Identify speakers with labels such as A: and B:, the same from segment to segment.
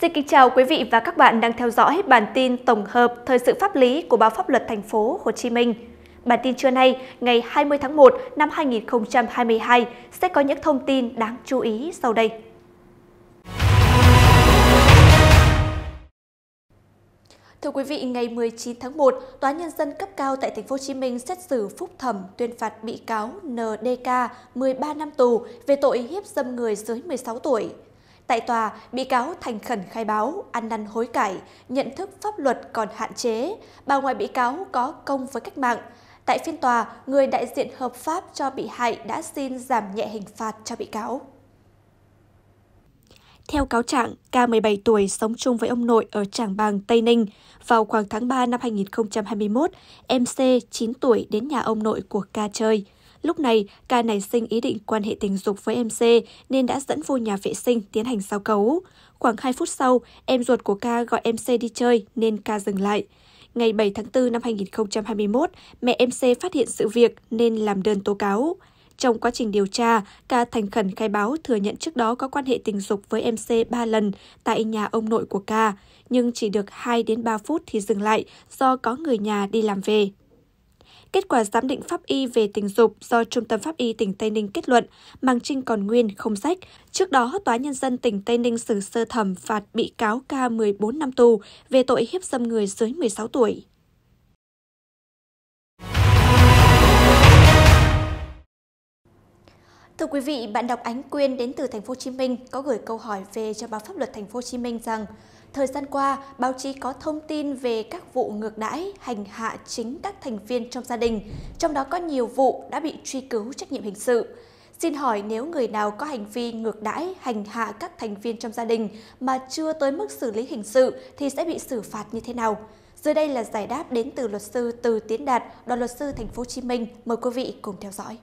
A: Xin kính chào quý vị và các bạn đang theo dõi bản tin tổng hợp thời sự pháp lý của báo pháp luật thành phố Hồ Chí Minh. Bản tin trưa nay, ngày 20 tháng 1 năm 2022 sẽ có những thông tin đáng chú ý sau đây. Thưa quý vị, ngày 19 tháng 1, Tòa nhân dân cấp cao tại thành phố Hồ Chí Minh xét xử phúc thẩm tuyên phạt bị cáo NDK 13 năm tù về tội hiếp dâm người dưới 16 tuổi. Tại tòa, bị cáo thành khẩn khai báo, ăn năn hối cải, nhận thức pháp luật còn hạn chế, bà ngoại bị cáo có công với cách mạng. Tại phiên tòa, người đại diện hợp pháp cho bị hại đã xin giảm nhẹ hình phạt cho bị cáo. Theo cáo trạng, ca 17 tuổi sống chung với ông nội ở Trảng Bàng, Tây Ninh. Vào khoảng tháng 3 năm 2021, em C. 9 tuổi đến nhà ông nội của ca chơi. Lúc này, ca nảy sinh ý định quan hệ tình dục với MC nên đã dẫn vô nhà vệ sinh tiến hành giao cấu. Khoảng 2 phút sau, em ruột của ca gọi MC đi chơi nên ca dừng lại. Ngày 7 tháng 4 năm 2021, mẹ MC phát hiện sự việc nên làm đơn tố cáo. Trong quá trình điều tra, ca thành khẩn khai báo thừa nhận trước đó có quan hệ tình dục với MC 3 lần tại nhà ông nội của ca, nhưng chỉ được 2 đến 3 phút thì dừng lại do có người nhà đi làm về. Kết quả giám định pháp y về tình dục do Trung tâm Pháp y tỉnh Tây Ninh kết luận, mang trinh còn nguyên, không rách. Trước đó, Tòa Nhân dân tỉnh Tây Ninh xử sơ thẩm phạt bị cáo ca 14 năm tù về tội hiếp dâm người dưới 16 tuổi. Thưa quý vị, bạn đọc Ánh Quyên đến từ Thành phố Hồ Chí Minh có gửi câu hỏi về cho báo pháp luật Thành phố Hồ Chí Minh rằng Thời gian qua, báo chí có thông tin về các vụ ngược đãi, hành hạ chính các thành viên trong gia đình, trong đó có nhiều vụ đã bị truy cứu trách nhiệm hình sự. Xin hỏi nếu người nào có hành vi ngược đãi, hành hạ các thành viên trong gia đình mà chưa tới mức xử lý hình sự thì sẽ bị xử phạt như thế nào? Dưới đây là giải đáp đến từ luật sư Từ Tiến Đạt, đoàn luật sư Thành phố Hồ Chí Minh. Mời quý vị cùng theo dõi.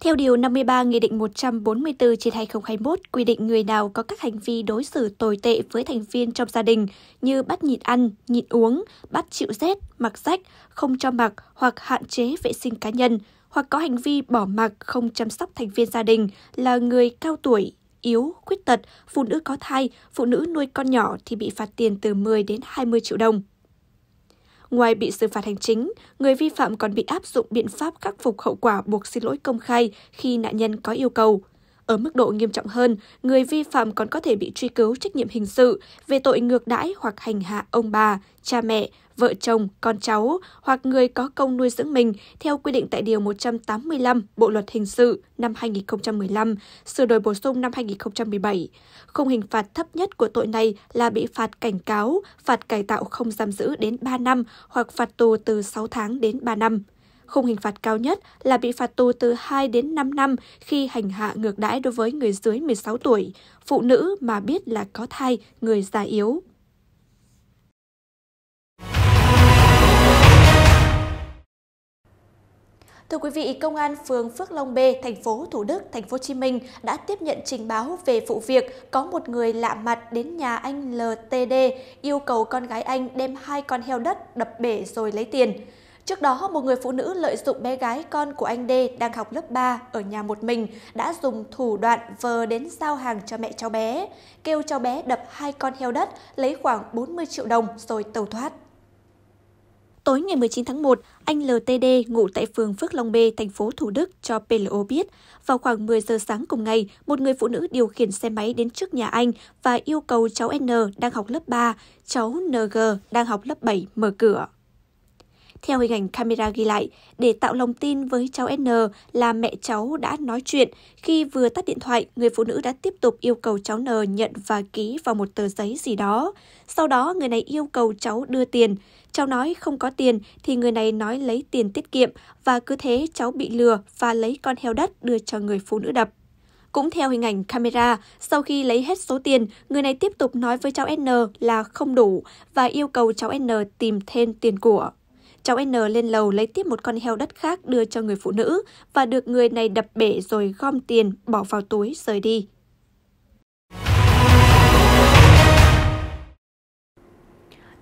A: Theo Điều 53 Nghị định 144 trên 2021 quy định người nào có các hành vi đối xử tồi tệ với thành viên trong gia đình như bắt nhịn ăn, nhịn uống, bắt chịu rét, mặc rách, không cho mặc hoặc hạn chế vệ sinh cá nhân, hoặc có hành vi bỏ mặc không chăm sóc thành viên gia đình là người cao tuổi, yếu, khuyết tật, phụ nữ có thai, phụ nữ nuôi con nhỏ thì bị phạt tiền từ 10 đến 20 triệu đồng. Ngoài bị xử phạt hành chính, người vi phạm còn bị áp dụng biện pháp khắc phục hậu quả buộc xin lỗi công khai khi nạn nhân có yêu cầu. Ở mức độ nghiêm trọng hơn, người vi phạm còn có thể bị truy cứu trách nhiệm hình sự về tội ngược đãi hoặc hành hạ ông bà, cha mẹ, vợ chồng, con cháu hoặc người có công nuôi dưỡng mình theo quy định tại Điều 185 Bộ Luật Hình sự năm 2015, sửa đổi bổ sung năm 2017. Khung hình phạt thấp nhất của tội này là bị phạt cảnh cáo, phạt cải tạo không giam giữ đến 3 năm hoặc phạt tù từ 6 tháng đến 3 năm. Khung hình phạt cao nhất là bị phạt tù từ 2 đến 5 năm khi hành hạ ngược đãi đối với người dưới 16 tuổi, phụ nữ mà biết là có thai, người già yếu. Thưa quý vị, Công an phường Phước Long B, thành phố Thủ Đức, thành phố Hồ Chí Minh đã tiếp nhận trình báo về vụ việc có một người lạ mặt đến nhà anh LTD yêu cầu con gái anh đem hai con heo đất đập bể rồi lấy tiền. Trước đó, một người phụ nữ lợi dụng bé gái con của anh Đê đang học lớp 3 ở nhà một mình đã dùng thủ đoạn vờ đến giao hàng cho mẹ cháu bé, kêu cháu bé đập hai con heo đất, lấy khoảng 40 triệu đồng rồi tẩu thoát. Tối ngày 19 tháng 1, anh LTD ngủ tại phường Phước Long B, thành phố Thủ Đức cho PLO biết, vào khoảng 10 giờ sáng cùng ngày, một người phụ nữ điều khiển xe máy đến trước nhà anh và yêu cầu cháu N đang học lớp 3, cháu NG đang học lớp 7 mở cửa theo hình ảnh camera ghi lại, để tạo lòng tin với cháu N là mẹ cháu đã nói chuyện. Khi vừa tắt điện thoại, người phụ nữ đã tiếp tục yêu cầu cháu N nhận và ký vào một tờ giấy gì đó. Sau đó, người này yêu cầu cháu đưa tiền. Cháu nói không có tiền thì người này nói lấy tiền tiết kiệm và cứ thế cháu bị lừa và lấy con heo đất đưa cho người phụ nữ đập. Cũng theo hình ảnh camera, sau khi lấy hết số tiền, người này tiếp tục nói với cháu N là không đủ và yêu cầu cháu N tìm thêm tiền của. Cháu N lên lầu lấy tiếp một con heo đất khác đưa cho người phụ nữ và được người này đập bể rồi gom tiền bỏ vào túi rời đi.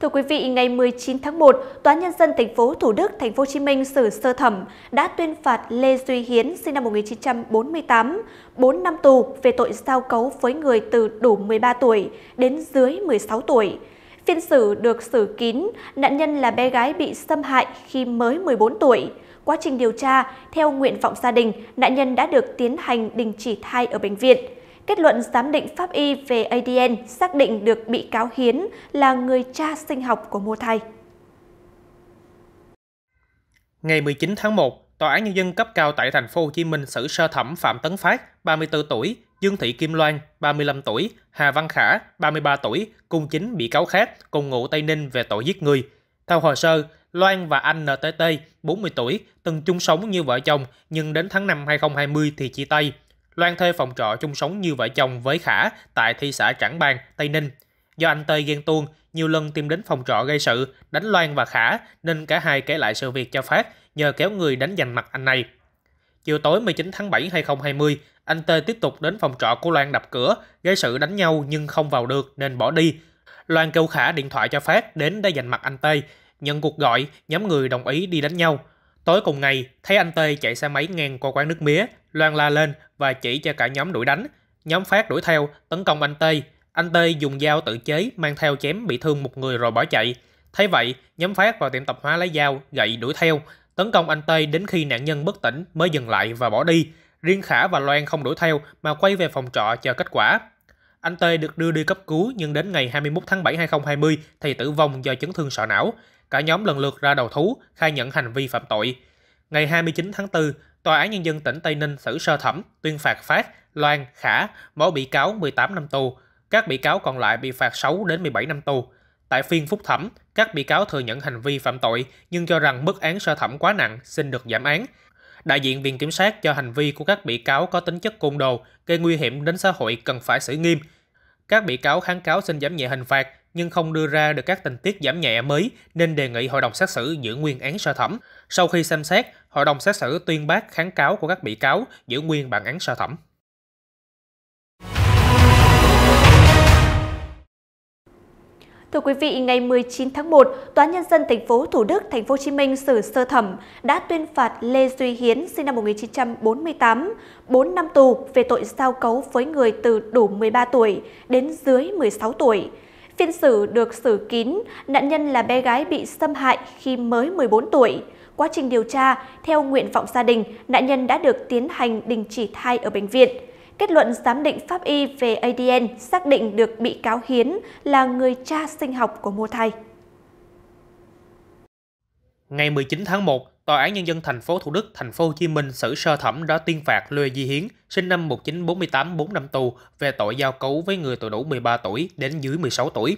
A: Thưa quý vị, ngày 19 tháng 1, Tòa nhân dân thành phố Thủ Đức, thành phố Hồ Chí Minh xử sơ thẩm đã tuyên phạt Lê Duy Hiến sinh năm 1948 4 năm tù về tội giao cấu với người từ đủ 13 tuổi đến dưới 16 tuổi. Phiên xử được xử kín, nạn nhân là bé gái bị xâm hại khi mới 14 tuổi. Quá trình điều tra, theo nguyện vọng gia đình, nạn nhân đã được tiến hành đình chỉ thai ở bệnh viện. Kết luận giám định pháp y về ADN xác định được bị cáo Hiến là người cha sinh học của mua thai.
B: Ngày 19 tháng 1, Tòa án nhân dân cấp cao tại thành phố Hồ Chí Minh xử sơ thẩm Phạm Tấn Phát, 34 tuổi, Dương Thị Kim Loan, 35 tuổi, Hà Văn Khả, 33 tuổi, cùng chính bị cáo khác cùng ngụ Tây Ninh về tội giết người. Theo hồ sơ, Loan và anh NTT, 40 tuổi, từng chung sống như vợ chồng nhưng đến tháng 5 2020 thì chia tay. Loan thuê phòng trọ chung sống như vợ chồng với Khả tại thị xã Trảng Bàng, Tây Ninh. Do anh Tây ghen tuông, nhiều lần tìm đến phòng trọ gây sự, đánh Loan và Khả nên cả hai kể lại sự việc cho Phát nhờ kéo người đánh giành mặt anh này. Chiều tối 19 tháng 7 2020, anh T tiếp tục đến phòng trọ của Loan đập cửa, gây sự đánh nhau nhưng không vào được nên bỏ đi. Loan kêu khả điện thoại cho Phát đến để giành mặt anh T. Nhận cuộc gọi, nhóm người đồng ý đi đánh nhau. Tối cùng ngày, thấy anh T chạy xe máy ngang qua quán nước mía, Loan la lên và chỉ cho cả nhóm đuổi đánh. Nhóm Phát đuổi theo, tấn công anh T. Anh T dùng dao tự chế mang theo chém bị thương một người rồi bỏ chạy. Thấy vậy, nhóm Phát vào tiệm tạp hóa lấy dao, gậy đuổi theo tấn công anh Tây đến khi nạn nhân bất tỉnh mới dừng lại và bỏ đi. Riêng Khả và Loan không đuổi theo mà quay về phòng trọ chờ kết quả. Anh Tây được đưa đi cấp cứu nhưng đến ngày 21 tháng 7 2020 thì tử vong do chấn thương sọ não. Cả nhóm lần lượt ra đầu thú, khai nhận hành vi phạm tội. Ngày 29 tháng 4, Tòa án Nhân dân tỉnh Tây Ninh xử sơ thẩm, tuyên phạt Phát, Loan, Khả, mỗi bị cáo 18 năm tù. Các bị cáo còn lại bị phạt 6 đến 17 năm tù. Tại phiên phúc thẩm, các bị cáo thừa nhận hành vi phạm tội nhưng cho rằng mức án sơ thẩm quá nặng, xin được giảm án. Đại diện Viện Kiểm sát cho hành vi của các bị cáo có tính chất côn đồ, gây nguy hiểm đến xã hội cần phải xử nghiêm. Các bị cáo kháng cáo xin giảm nhẹ hình phạt nhưng không đưa ra được các tình tiết giảm nhẹ mới nên đề nghị hội đồng xét xử giữ nguyên án sơ thẩm. Sau khi xem xét, hội đồng xét xử tuyên bác kháng cáo của các bị cáo giữ nguyên bản án sơ thẩm.
A: Thưa quý vị, ngày 19 tháng 1, Tòa nhân dân thành phố Thủ Đức, thành phố Hồ Chí Minh xử sơ thẩm đã tuyên phạt Lê Duy Hiến sinh năm 1948 4 năm tù về tội giao cấu với người từ đủ 13 tuổi đến dưới 16 tuổi. Phiên xử được xử kín, nạn nhân là bé gái bị xâm hại khi mới 14 tuổi. Quá trình điều tra, theo nguyện vọng gia đình, nạn nhân đã được tiến hành đình chỉ thai ở bệnh viện. Kết luận giám định pháp y về ADN xác định được bị cáo Hiến là người cha sinh học của Mô Thai.
B: Ngày 19 tháng 1, Tòa án Nhân dân thành phố Thủ Đức, thành phố Hồ Chí Minh xử sơ thẩm đã tuyên phạt Lê Di Hiến, sinh năm 1948, 4 năm tù về tội giao cấu với người tuổi đủ 13 tuổi đến dưới 16 tuổi.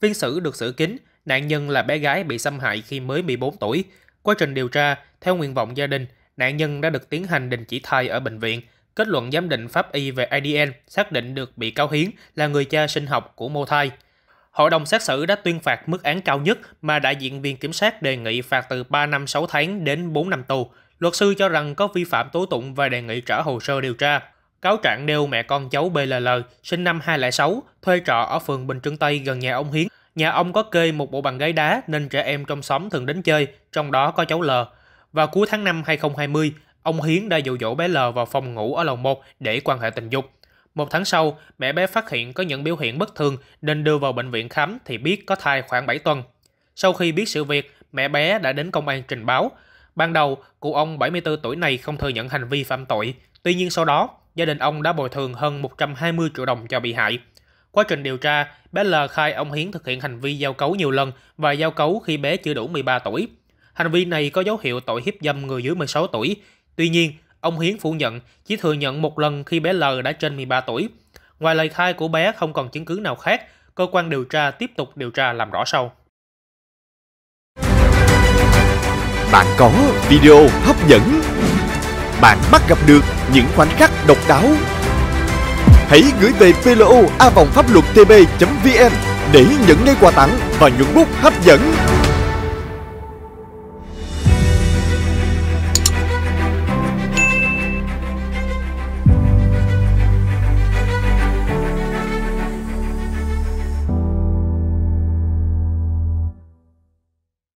B: Phiên xử được xử kín, nạn nhân là bé gái bị xâm hại khi mới 14 tuổi. Quá trình điều tra, theo nguyện vọng gia đình, nạn nhân đã được tiến hành đình chỉ thai ở bệnh viện – Kết luận giám định pháp y về ADN xác định được bị cáo Hiến là người cha sinh học của mô thai. Hội đồng xét xử đã tuyên phạt mức án cao nhất mà đại diện viện kiểm sát đề nghị phạt từ 3 năm 6 tháng đến 4 năm tù. Luật sư cho rằng có vi phạm tố tụng và đề nghị trả hồ sơ điều tra. Cáo trạng nêu mẹ con cháu BLL, sinh năm 2006, thuê trọ ở phường Bình Trưng Tây gần nhà ông Hiến. Nhà ông có kê một bộ bàn ghế đá nên trẻ em trong xóm thường đến chơi, trong đó có cháu L. Vào cuối tháng 5 2020, ông Hiến đã dụ dỗ bé L vào phòng ngủ ở lầu 1 để quan hệ tình dục. Một tháng sau, mẹ bé phát hiện có những biểu hiện bất thường nên đưa vào bệnh viện khám thì biết có thai khoảng 7 tuần. Sau khi biết sự việc, mẹ bé đã đến công an trình báo. Ban đầu, cụ ông 74 tuổi này không thừa nhận hành vi phạm tội. Tuy nhiên sau đó, gia đình ông đã bồi thường hơn 120 triệu đồng cho bị hại. Quá trình điều tra, bé L khai ông Hiến thực hiện hành vi giao cấu nhiều lần và giao cấu khi bé chưa đủ 13 tuổi. Hành vi này có dấu hiệu tội hiếp dâm người dưới 16 tuổi, Tuy nhiên, ông Hiến phủ nhận chỉ thừa nhận một lần khi bé L đã trên 13 tuổi. Ngoài lời khai của bé không còn chứng cứ nào khác, cơ quan điều tra tiếp tục điều tra làm rõ sau. Bạn có video hấp dẫn. Bạn bắt gặp được những khoảnh khắc độc đáo. Hãy gửi về plo vn để nhận ngay quà tặng và những bút hấp dẫn.